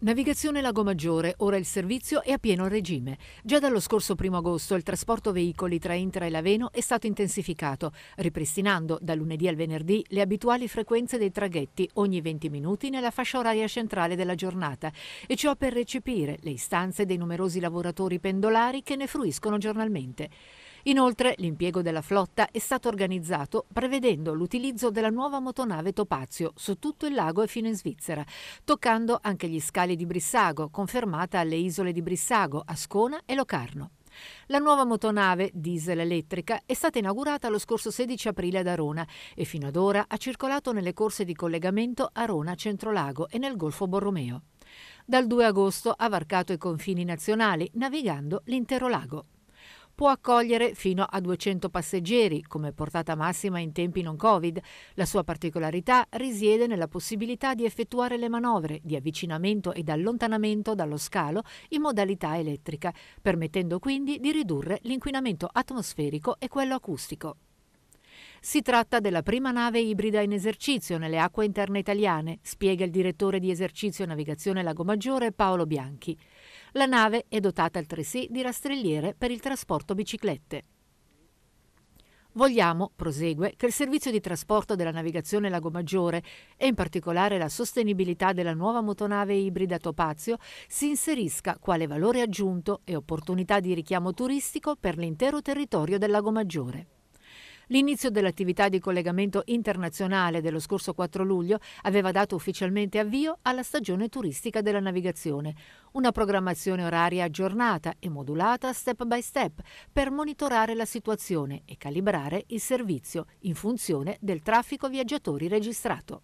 Navigazione Lago Maggiore, ora il servizio è a pieno regime. Già dallo scorso 1 agosto il trasporto veicoli tra Intra e Laveno è stato intensificato, ripristinando da lunedì al venerdì le abituali frequenze dei traghetti ogni 20 minuti nella fascia oraria centrale della giornata, e ciò per recepire le istanze dei numerosi lavoratori pendolari che ne fruiscono giornalmente. Inoltre l'impiego della flotta è stato organizzato prevedendo l'utilizzo della nuova motonave Topazio su tutto il lago e fino in Svizzera, toccando anche gli scali di Brissago, confermata alle isole di Brissago, Ascona e Locarno. La nuova motonave diesel elettrica è stata inaugurata lo scorso 16 aprile ad Arona e fino ad ora ha circolato nelle corse di collegamento Arona-Centrolago e nel Golfo Borromeo. Dal 2 agosto ha varcato i confini nazionali navigando l'intero lago può accogliere fino a 200 passeggeri, come portata massima in tempi non Covid. La sua particolarità risiede nella possibilità di effettuare le manovre di avvicinamento ed allontanamento dallo scalo in modalità elettrica, permettendo quindi di ridurre l'inquinamento atmosferico e quello acustico. Si tratta della prima nave ibrida in esercizio nelle acque interne italiane, spiega il direttore di esercizio e navigazione Lago Maggiore Paolo Bianchi. La nave è dotata altresì di rastrelliere per il trasporto biciclette. Vogliamo, prosegue, che il servizio di trasporto della navigazione Lago Maggiore e in particolare la sostenibilità della nuova motonave ibrida Topazio si inserisca quale valore aggiunto e opportunità di richiamo turistico per l'intero territorio del Lago Maggiore. L'inizio dell'attività di collegamento internazionale dello scorso 4 luglio aveva dato ufficialmente avvio alla stagione turistica della navigazione, una programmazione oraria aggiornata e modulata step by step per monitorare la situazione e calibrare il servizio in funzione del traffico viaggiatori registrato.